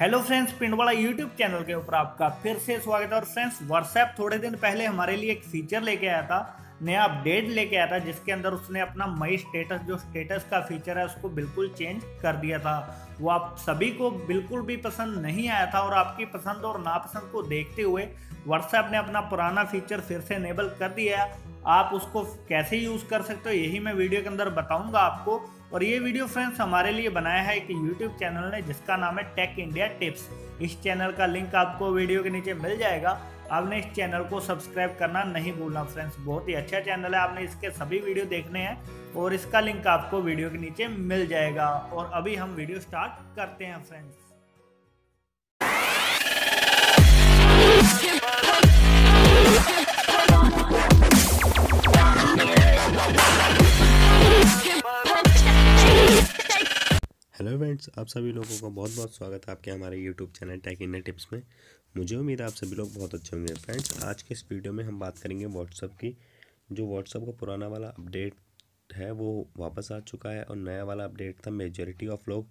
hello friends Pindwara YouTube channel के ऊपर आपका फिर से स्वागत है और फ्रेंड्स व्हाट्सएप थोड़े दिन पहले हमारे लिए एक फीचर लेके आया था नया अपडेट लेके आया था जिसके अंदर उसने अपना मई स्टेटस जो स्टेटस का फीचर है उसको बिल्कुल चेंज कर दिया था वो आप सभी को बिल्कुल भी पसंद नहीं आया था और आपकी पसंद और नापसंद को देखते हुए व्हाट्सएप ने अपना पुराना फीचर फिर से इनेबल कर दिया आप उसको कैसे यूज़ कर सकते हो यही मैं वीडियो के अंदर बताऊँगा आपको और ये वीडियो फ्रेंड्स हमारे लिए बनाया है एक यूट्यूब चैनल ने जिसका नाम है टेक इंडिया टिप्स इस चैनल का लिंक आपको वीडियो के नीचे मिल जाएगा आपने इस चैनल को सब्सक्राइब करना नहीं भूलना फ्रेंड्स बहुत ही अच्छा चैनल है आपने इसके सभी वीडियो देखने हैं और इसका लिंक आपको वीडियो के नीचे मिल जाएगा और अभी हम वीडियो स्टार्ट करते हैं फ्रेंड्स फ्रेंड्स आप सभी लोगों का बहुत बहुत स्वागत है आपके हमारे YouTube channel tech India tips में मुझे उम्मीद है आप सभी लोग बहुत अच्छे होंगे फ्रेंड्स आज के इस वीडियो में हम बात करेंगे व्हाट्सअप की जो व्हाट्सअप का पुराना वाला अपडेट है वो वापस आ चुका है और नया वाला अपडेट था मेजोरिटी ऑफ लोग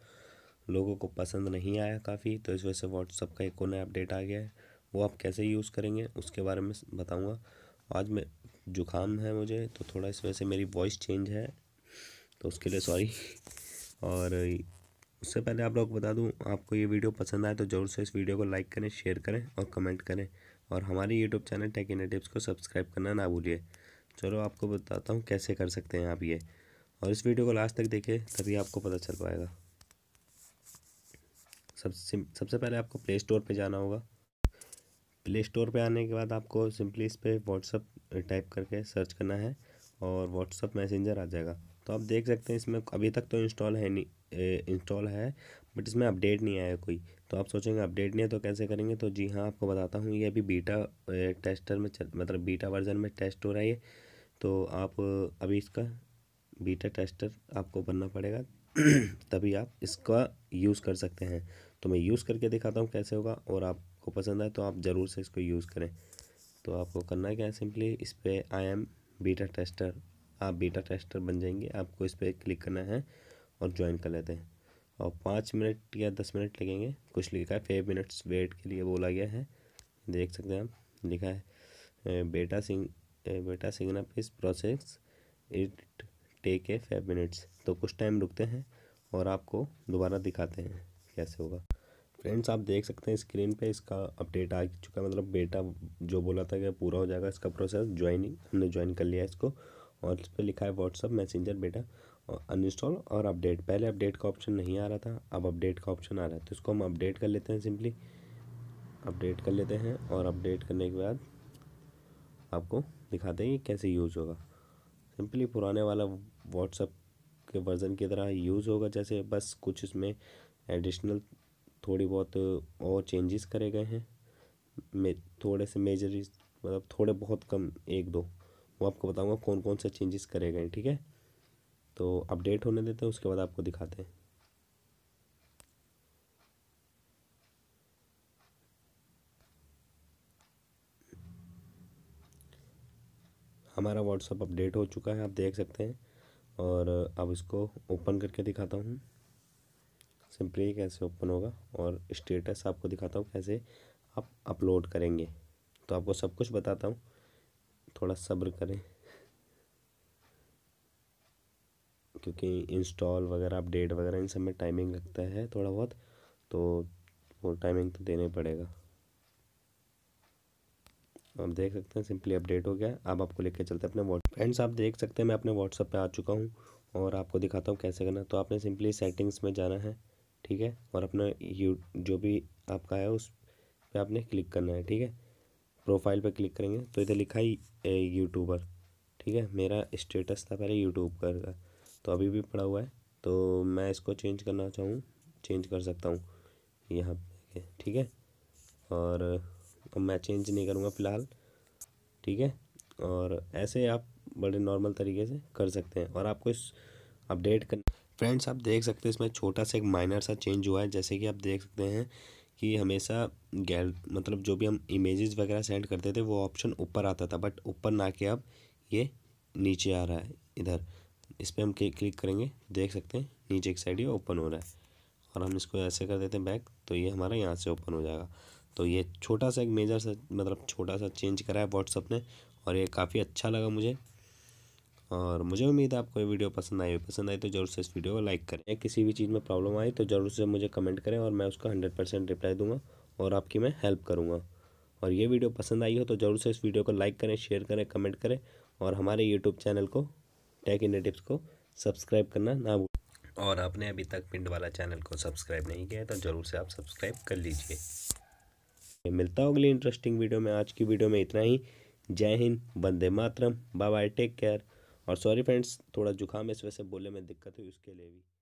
लोगों को पसंद नहीं आया काफ़ी तो इस वजह से व्हाट्सअप का एक और नया अपडेट आ गया है वो आप कैसे यूज़ करेंगे उसके बारे में बताऊँगा आज मैं जुकाम है मुझे तो थोड़ा इस वजह से मेरी वॉइस चेंज है तो उसके लिए सॉरी और उससे पहले आप लोग बता दूं आपको ये वीडियो पसंद आए तो ज़रूर से इस वीडियो को लाइक करें शेयर करें और कमेंट करें और हमारे YouTube channel tech in tips को सब्सक्राइब करना ना भूलिए चलो आपको बताता हूँ कैसे कर सकते हैं आप ये और इस वीडियो को लास्ट तक देखें तभी आपको पता चल पाएगा सबसे सबसे पहले आपको प्ले स्टोर पर जाना होगा प्ले स्टोर पर आने के बाद आपको सिंपली इस पर व्हाट्सअप टाइप करके सर्च करना है और व्हाट्सअप मैसेंजर आ जाएगा तो आप देख सकते हैं इसमें अभी तक तो इंस्टॉल है नहीं इंस्टॉल है बट इसमें अपडेट नहीं आया कोई तो आप सोचेंगे अपडेट नहीं है तो कैसे करेंगे तो जी हाँ आपको बताता हूँ ये अभी बीटा टेस्टर में चल मतलब बीटा वर्जन में टेस्ट हो रहा है तो आप अभी इसका बीटा टेस्टर आपको बनना पड़ेगा तभी आप इसका यूज़ कर सकते हैं तो मैं यूज़ करके दिखाता हूँ कैसे होगा और आपको पसंद आए तो आप ज़रूर से इसको यूज़ करें तो आपको करना क्या है सिंपली इस पर आई एम बीटा टेस्टर आप बीटा टेस्टर बन जाएंगे आपको इस पर क्लिक करना है और ज्वाइन कर लेते हैं और पाँच मिनट या दस मिनट लगेंगे कुछ लिखा है फाइव मिनट्स वेट के लिए बोला गया है देख सकते हैं हम लिखा है बेटा सिंग बेटा सिग्नप इस process it take a five minutes तो कुछ टाइम रुकते हैं और आपको दोबारा दिखाते हैं कैसे होगा फ्रेंड्स आप देख सकते हैं स्क्रीन पे इसका अपडेट आ चुका है मतलब बेटा जो बोला था कि पूरा हो जाएगा इसका प्रोसेस ज्वाइनिंग हमने ज्वाइन कर लिया इसको और इस पर लिखा है व्हाट्सअप मैसेंजर बेटा अनइंस्टॉल और अपडेट पहले अपडेट का ऑप्शन नहीं आ रहा था अब अपडेट का ऑप्शन आ रहा है तो इसको हम अपडेट कर लेते हैं सिंपली अपडेट कर लेते हैं और अपडेट करने के बाद आपको दिखाते हैं कैसे यूज़ होगा सिंपली पुराने वाला व्हाट्सअप के वर्ज़न की तरह यूज़ होगा जैसे बस कुछ इसमें एडिशनल थोड़ी बहुत और चेंजेस करे गए हैं मे थोड़े से मेजर मतलब थोड़े बहुत कम एक दो वो आपको बताऊंगा कौन कौन से चेंजेस करे गए ठीक है तो अपडेट होने देते हैं उसके बाद आपको दिखाते हैं हमारा व्हाट्सअप अपडेट हो चुका है आप देख सकते हैं और अब इसको ओपन करके दिखाता हूँ सिंपली कैसे ओपन होगा और स्टेटस आपको दिखाता हूँ कैसे आप अपलोड करेंगे तो आपको सब कुछ बताता हूँ थोड़ा सब्र करें क्योंकि इंस्टॉल वगैरह अपडेट वगैरह इन सब में टाइमिंग लगता है थोड़ा बहुत तो वो टाइमिंग तो देना ही पड़ेगा आप देख सकते हैं सिंपली अपडेट हो गया अब आपको लेके चलते हैं अपने व्हाट्स फ्रेंड्स आप देख सकते हैं मैं अपने व्हाट्सअप पे आ चुका हूँ और आपको दिखाता हूँ कैसे करना तो आपने सिंपली सेटिंग्स में जाना है ठीक है और अपना यू जो भी आपका है उस पर आपने क्लिक करना है ठीक है प्रोफाइल पर क्लिक करेंगे तो इधर लिखा ही यूट्यूबर ठीक है मेरा स्टेटस था पहले यूट्यूब पर तो अभी भी पड़ा हुआ है तो मैं इसको चेंज करना चाहूँ चेंज कर सकता हूँ यहाँ पे ठीक है और अब मैं चेंज नहीं करूँगा फ़िलहाल ठीक है और ऐसे आप बड़े नॉर्मल तरीके से कर सकते हैं और आपको इस अपडेट कर फ्रेंड्स आप देख सकते हैं इसमें छोटा सा एक माइनर सा चेंज हुआ है जैसे कि आप देख सकते हैं कि हमेशा गैल मतलब जो भी हम इमेजेस वगैरह सेंड करते थे वो ऑप्शन ऊपर आता था बट ऊपर ना के अब ये नीचे आ रहा है इधर इस पर हम क्लिक करेंगे देख सकते हैं नीचे एक साइड ये ओपन हो रहा है और हम इसको ऐसे कर देते हैं बैक तो ये हमारा यहाँ से ओपन हो जाएगा तो ये छोटा सा एक मेजर सा मतलब छोटा सा चेंज करा है व्हाट्सअप ने और ये काफ़ी अच्छा लगा मुझे और मुझे उम्मीद है आपको ये वीडियो पसंद आई पसंद आई तो जरूर से इस वीडियो को लाइक करें किसी भी चीज़ में प्रॉब्लम आई तो ज़रूर से मुझे कमेंट करें और मैं उसका हंड्रेड परसेंट रिप्लाई दूंगा और आपकी मैं हेल्प करूँगा और ये वीडियो पसंद आई हो तो ज़रूर से इस वीडियो को लाइक करें शेयर करें कमेंट करें और हमारे यूट्यूब चैनल को टेक इन टिप्स को सब्सक्राइब करना ना भूल और आपने अभी तक पिंड वाला चैनल को सब्सक्राइब नहीं किया है तो ज़रूर से आप सब्सक्राइब कर लीजिए मिलता हूँ अगली इंटरेस्टिंग वीडियो में आज की वीडियो में इतना ही जय हिंद वंदे मातरम बाय बाय टेक केयर और सॉरी फ्रेंड्स थोड़ा जुकाम इस वजह से बोले में दिक्कत हुई उसके लिए भी